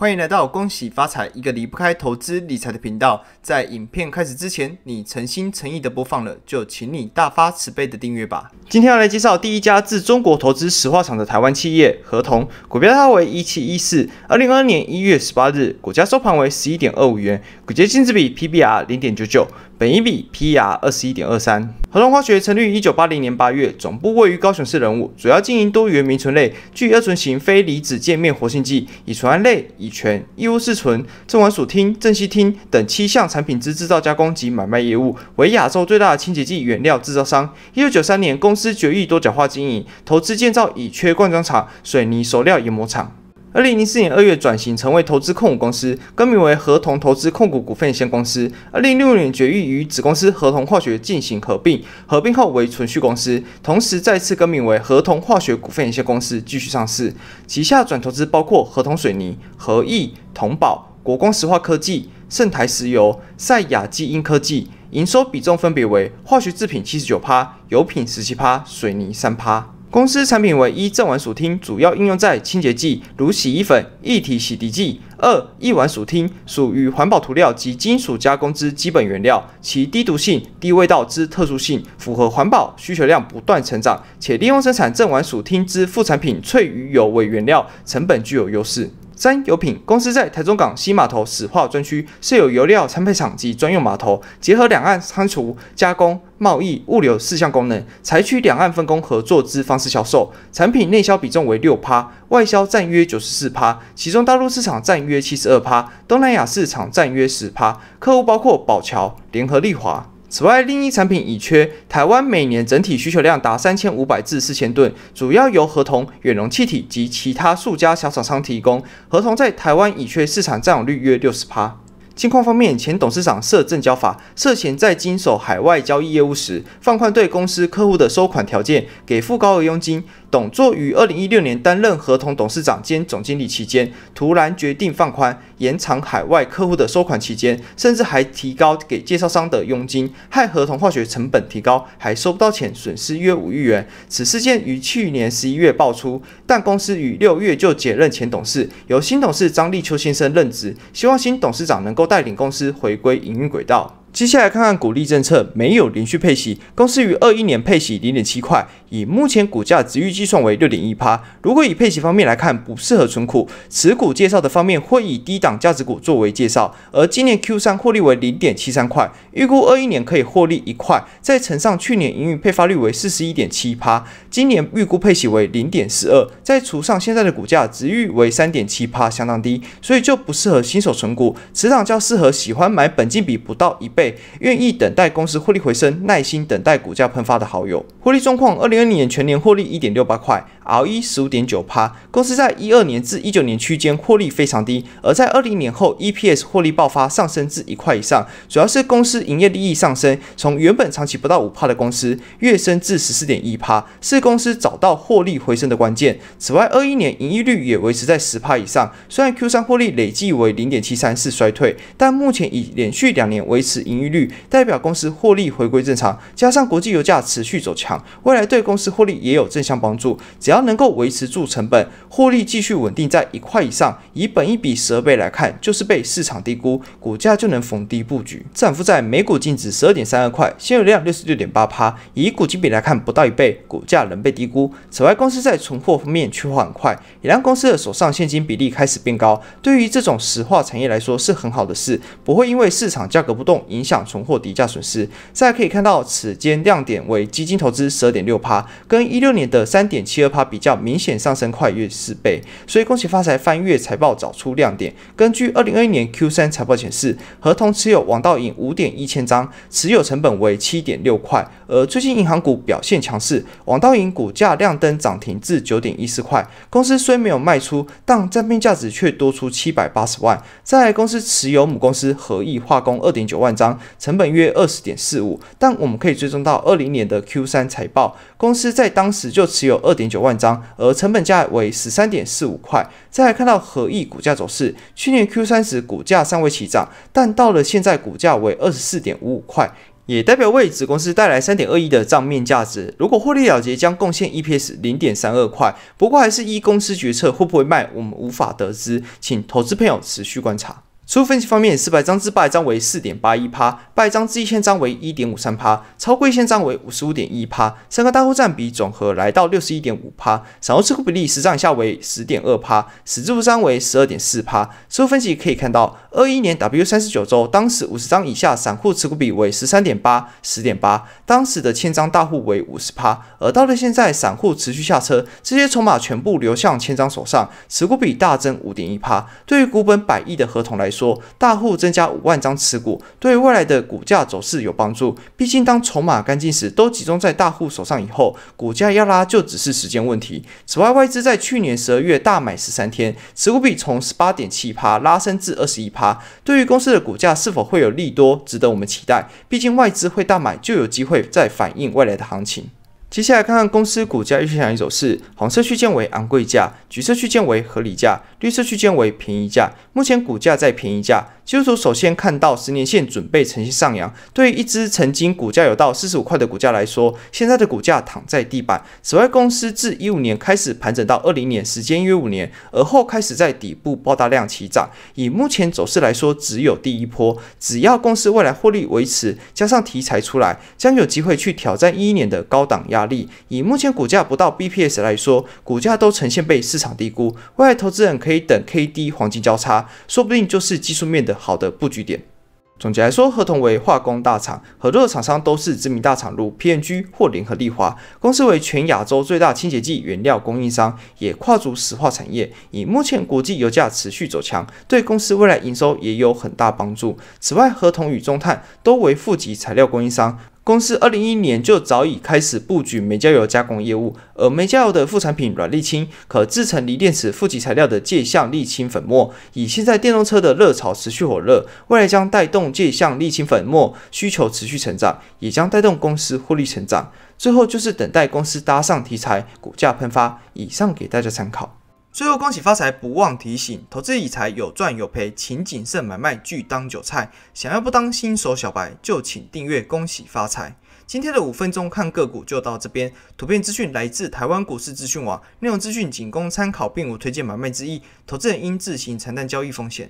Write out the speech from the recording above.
欢迎来到恭喜发财，一个离不开投资理财的频道。在影片开始之前，你诚心诚意的播放了，就请你大发慈悲的订阅吧。今天要来介绍第一家自中国投资石化厂的台湾企业——合同股票，号为一七一四。二零二二年一月十八日，股价收盘为十一点二五元，股息净值比 （PBR） 零点九九。本一比 P/R 二十一点二三。合同化学成立于一九八零年八月，总部位于高雄市仁武，主要经营多元明醇类、聚二醇型非离子界面活性剂、乙醇胺类、乙醛、异戊四醇、正烷属烃、正烯烃等七项产品之制造加工及买卖业务，为亚洲最大的清洁剂原料制造商。一九九三年，公司决议多角化经营，投资建造乙炔灌装厂、水泥熟料研磨厂。二零零四年二月转型成为投资控股公司，更名为合同投资控股股份有限公司。二零零六年决议与子公司合同化学进行合并，合并后为存续公司，同时再次更名为合同化学股份有限公司，继续上市。旗下转投资包括合同水泥、合益、同宝、国光石化科技、盛台石油、赛亚基因科技，营收比重分别为化学制品七十九趴，油品十七趴，水泥三趴。公司产品为一正丸薯汀，主要应用在清洁剂，如洗衣粉、液体洗涤剂；二一丸薯汀属于环保涂料及金属加工之基本原料，其低毒性、低味道之特殊性，符合环保需求量不断成长，且利用生产正丸薯汀之副产品翠鱼油为原料，成本具有优势。三油品公司在台中港西码头石化专区设有油料参配厂及专用码头，结合两岸仓储、加工、贸易、物流四项功能，采取两岸分工合作之方式销售产品。内销比重为六趴，外销占约九十四趴，其中大陆市场占约七十二趴，东南亚市场占约十趴。客户包括宝桥、联合、利华。此外，另一产品乙炔，台湾每年整体需求量达三千五百至四千吨，主要由合同远容气体及其他数家小厂商提供。合同在台湾乙炔市场占有率约六十趴。金矿方面，前董事长涉证交法涉嫌在经手海外交易业务时，放宽对公司客户的收款条件，给付高额佣金。董座于二零一六年担任合同董事长兼总经理期间，突然决定放宽、延长海外客户的收款期间，甚至还提高给介绍商的佣金，害合同化学成本提高，还收不到钱，损失约五亿元。此事件于去年十一月爆出，但公司于六月就解任前董事，由新董事张立秋先生任职，希望新董事长能够带领公司回归营运轨道。接下来看看股利政策，没有连续配息，公司于二一年配息零点七块，以目前股价值预计算为六点一趴。如果以配息方面来看，不适合存股。持股介绍的方面会以低档价值股作为介绍，而今年 Q 三获利为零点七三块，预估二一年可以获利一块，再乘上去年盈余配发率为四十一点七趴，今年预估配息为零点十二，再除上现在的股价值域为三点七趴，相当低，所以就不适合新手存股，持档较适合喜欢买本金比不到一。被愿意等待公司获利回升、耐心等待股价喷发的好友。获利状况：二零二零年全年获利一点六八块。ROE 十五点九趴。公司在一二年至一九年区间获利非常低，而在二零年后 EPS 获利爆发，上升至一块以上，主要是公司营业利益上升，从原本长期不到五趴的公司跃升至十四点一趴，是公司找到获利回升的关键。此外，二一年盈利率也维持在十趴以上，虽然 Q 三获利累计为零点七三，是衰退，但目前已连续两年维持盈利率，代表公司获利回归正常，加上国际油价持续走强，未来对公司获利也有正向帮助，只要。它能够维持住成本，获利继续稳定在一块以上，以本一笔二倍来看，就是被市场低估，股价就能逢低布局。涨幅在每股净值十二点三二块，现有量六十六点八以股净比来看不到一倍，股价仍被低估。此外，公司在存货方面去缓快，也让公司的手上现金比例开始变高，对于这种石化产业来说是很好的事，不会因为市场价格不动影响存货低价损失。大家可以看到，此间亮点为基金投资十二点六趴，跟一六年的三点七二趴。比较明显上升，跨越四倍。所以恭喜发财，翻阅财报找出亮点。根据二零二一年 Q 三财报显示，合同持有网道银五点一千张，持有成本为七点六块。而最近银行股表现强势，网道银股价亮灯涨停至九点一四块。公司虽没有卖出，但占边价值却多出七百八十万。在公司持有母公司合益化工二点九万张，成本约二十点四五。但我们可以追踪到二零年的 Q 三财报，公司在当时就持有二点九万。张，而成本价为十三点四五块。再来看到合意股价走势，去年 Q 三时股价尚未起涨，但到了现在股价为二十四点五五块，也代表为子公司带来三点二亿的账面价值。如果获利了结，将贡献 E P S 零点三二块。不过，还是一公司决策会不会卖，我们无法得知，请投资朋友持续观察。持分析方面，四百张至八百张为四点八一趴，八百张至一千张为一点五三趴，超过一千张为五十五点一趴，三个大户占比总和来到六十一点五趴，散户持股比例十张以下为十点二趴，十至五张为十二点四趴。持分析可以看到，二一年 W 三十九周当时五十张以下散户持股比为十三点八十点八，当时的千张大户为五十趴，而到了现在，散户持续下车，这些筹码全部流向千张手上，持股比大增五点一趴。对于股本百亿的合同来说，说大户增加五万张持股，对未来的股价走势有帮助。毕竟当筹码干净时，都集中在大户手上以后，股价要拉就只是时间问题。此外，外资在去年十二月大买十三天，持股比从十八点七趴拉升至二十一趴，对于公司的股价是否会有利多，值得我们期待。毕竟外资会大买，就有机会再反映未来的行情。接下来看看公司股价预期涨跌走势，红色区间为昂贵价，橘色区间为合理价，绿色区间为便宜价。目前股价在便宜价。技术首先看到十年线准备呈现上扬，对于一只曾经股价有到四十五块的股价来说，现在的股价躺在地板。此外，公司自一五年开始盘整到二零年，时间约五年，而后开始在底部爆大量起涨。以目前走势来说，只有第一波。只要公司未来获利维持，加上题材出来，将有机会去挑战一一年的高档压力。以目前股价不到 BPS 来说，股价都呈现被市场低估。未来投资人可以等 KD 黄金交叉，说不定就是技术面的。好的布局点。总结来说，合同为化工大厂，合作厂商都是知名大厂，如 PNG 或联合利华。公司为全亚洲最大清洁剂原料供应商，也跨足石化产业。以目前国际油价持续走强，对公司未来营收也有很大帮助。此外，合同与中碳都为负极材料供应商。公司二零一一年就早已开始布局煤焦油加工业务，而煤焦油的副产品软沥青可制成锂电池负极材料的介相沥青粉末。以现在电动车的热潮持续火热，未来将带动介相沥青粉末需求持续成长，也将带动公司获利成长。最后就是等待公司搭上题材，股价喷发。以上给大家参考。最后，恭喜发财！不忘提醒：投资理财有赚有赔，请谨慎买卖，拒当韭菜。想要不当新手小白，就请订阅“恭喜发财”。今天的五分钟看个股就到这边。图片资讯来自台湾股市资讯网，内容资讯仅供参考，并无推荐买卖之意，投资人应自行承担交易风险。